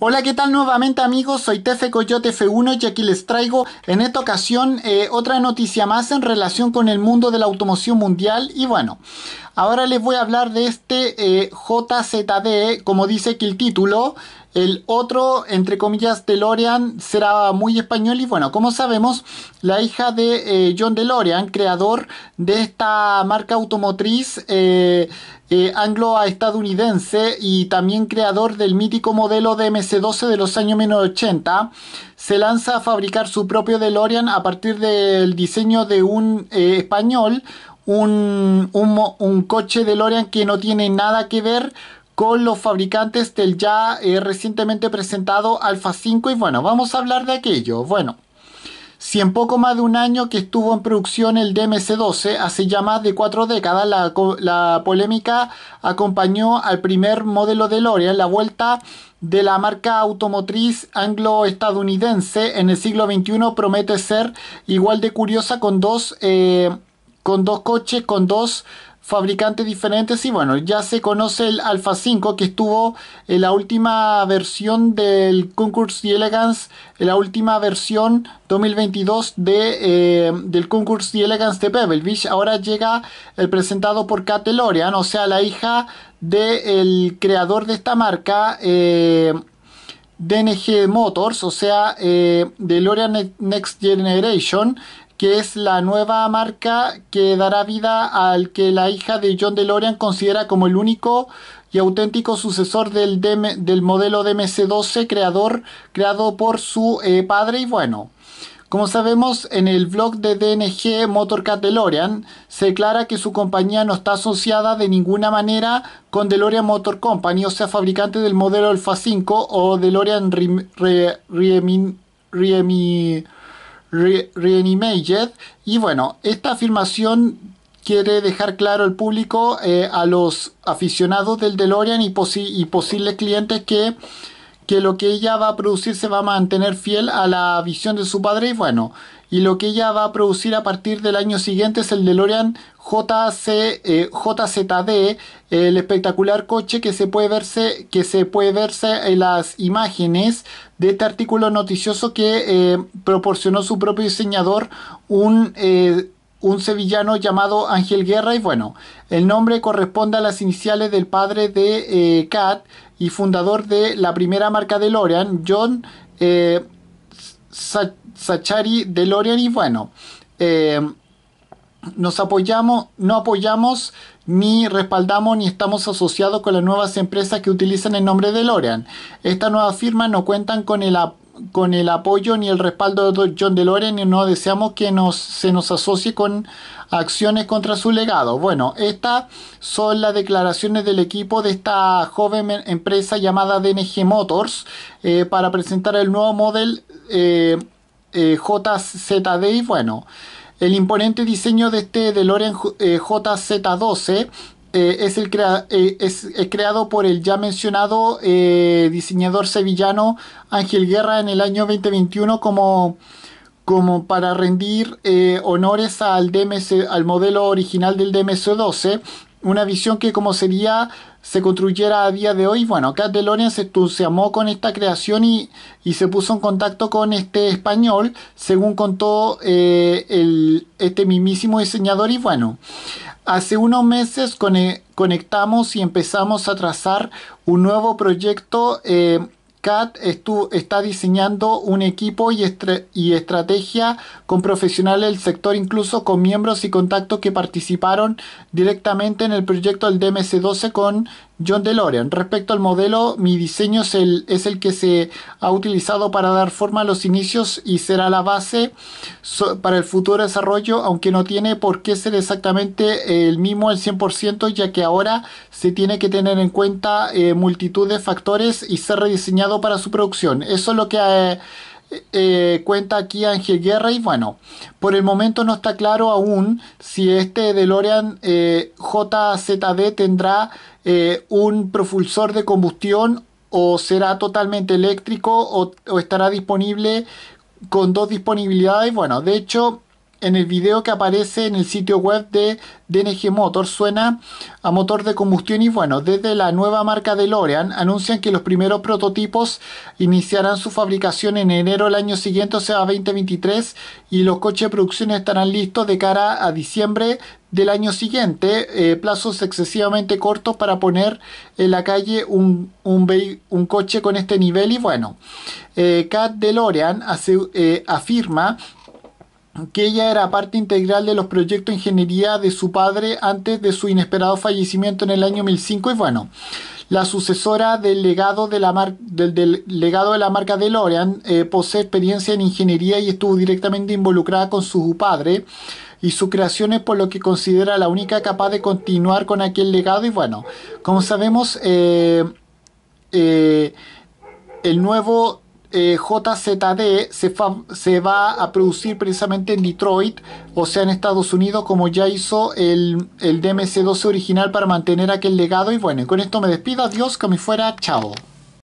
Hola, ¿qué tal nuevamente amigos? Soy Tefe Coyote F1 y aquí les traigo en esta ocasión eh, otra noticia más en relación con el mundo de la automoción mundial y bueno, ahora les voy a hablar de este eh, JZD, como dice aquí el título, el otro, entre comillas, DeLorean será muy español y bueno, como sabemos, la hija de eh, John DeLorean, creador de esta marca automotriz eh, eh, anglo-estadounidense y también creador del mítico modelo de MC12 de los años 80, se lanza a fabricar su propio DeLorean a partir del diseño de un español, un coche DeLorean que no tiene nada que ver con los fabricantes del ya eh, recientemente presentado Alpha 5 y bueno, vamos a hablar de aquello. Bueno, si en poco más de un año que estuvo en producción el DMC-12, hace ya más de cuatro décadas, la, polémica acompañó al primer modelo de Loria, la vuelta de la marca automotriz anglo-estadounidense en el siglo XXI promete ser igual de curiosa con dos, eh, con dos coches, con dos fabricantes diferentes y bueno, ya se conoce el Alfa 5 que estuvo en la última versión del Concours Elegance... en la última versión 2022 de, eh, del Concours d'Elegance de Pebble Beach. Ahora llega el presentado por Kate Lorean, o sea, la hija del creador de esta marca. Eh, DNG Motors, o sea, eh, de DeLorean Next Generation, que es la nueva marca que dará vida al que la hija de John DeLorean considera como el único y auténtico sucesor del, del modelo DMC-12 creador, creado por su eh, padre y bueno. Como sabemos, en el blog de DNG Motorcat DeLorean se declara que su compañía no está asociada de ninguna manera con DeLorean Motor Company, o sea, fabricante del modelo Alfa 5 o DeLorean Riemi... Re Reanimated. Y bueno, esta afirmación quiere dejar claro al público, eh, a los aficionados del DeLorean y, y posibles clientes que, que lo que ella va a producir se va a mantener fiel a la visión de su padre. Y bueno, y lo que ella va a producir a partir del año siguiente es el DeLorean JC, eh, JZD, el espectacular coche que se, puede verse, que se puede verse en las imágenes de este artículo noticioso que eh, proporcionó su propio diseñador, un, eh, un sevillano llamado Ángel Guerra. Y bueno, el nombre corresponde a las iniciales del padre de Cat y fundador de la primera marca de Lorean, John. Sachari DeLorean y bueno, eh, nos apoyamos, no apoyamos ni respaldamos ni estamos asociados con las nuevas empresas que utilizan el nombre de DeLorean. Esta nueva firma no cuentan con el, con el apoyo ni el respaldo de John DeLorean y no deseamos que nos, se nos asocie con acciones contra su legado. Bueno, estas son las declaraciones del equipo de esta joven em-, empresa llamada DNG Motors eh, para presentar el nuevo modelo... Eh, eh, JZD y bueno, el imponente diseño de este DeLorean JZ12 eh, es, el es, creado por el ya mencionado diseñador sevillano Ángel Guerra en el año 2021 como, como para rendir honores al, al modelo original del DMC-12, una visión que como sería se construyera a día de hoy. Bueno, Catalonia se entusiasmó con esta creación y, y, se puso en contacto con este español, según contó eh, el, este mismísimo diseñador. Y bueno, hace unos meses conectamos y empezamos a trazar un nuevo proyecto. Eh, CAT está diseñando un equipo y, y, estrategia con profesionales del sector, incluso con miembros y contactos que participaron directamente en el proyecto del DMC-12 con John DeLorean. Respecto al modelo, mi diseño es el, que se ha utilizado para dar forma a los inicios y será la base para el futuro desarrollo, aunque no tiene por qué ser exactamente el mismo al 100%, ya que ahora se tiene que tener en cuenta eh, multitud de factores y ser rediseñado para su producción. Eso es lo que... ha eh, eh, cuenta aquí Ángel Guerra y bueno, por el momento no está claro aún si este DeLorean eh, JZD tendrá eh, un propulsor de combustión o será totalmente eléctrico o, o estará disponible con dos disponibilidades. Bueno, de hecho en el video que aparece en el sitio web de DNG Motor suena a motor de combustión y bueno, desde la nueva marca de Lorean anuncian que los primeros prototipos iniciarán su fabricación en enero del año siguiente, o sea 2023, y los coches de producción estarán listos de cara a diciembre del año siguiente, eh, plazos excesivamente cortos para poner en la calle un, un, coche con este nivel y bueno, Cat eh, de Lorean eh, afirma que ella era parte integral de los proyectos de ingeniería de su padre antes de su inesperado fallecimiento en el año 2005 y bueno, la sucesora del legado de la, marca del, legado de la marca DeLorean eh, posee experiencia en ingeniería y estuvo directamente involucrada con su padre y su creación es por lo que considera la única capaz de continuar con aquel legado y bueno, como sabemos eh, eh, el nuevo eh, JZD se, va a producir precisamente en Detroit, o sea, en Estados Unidos, como ya hizo el, el DMC-12 original para mantener aquel legado. Y bueno, con esto me despido. Adiós, que me fuera. Chao.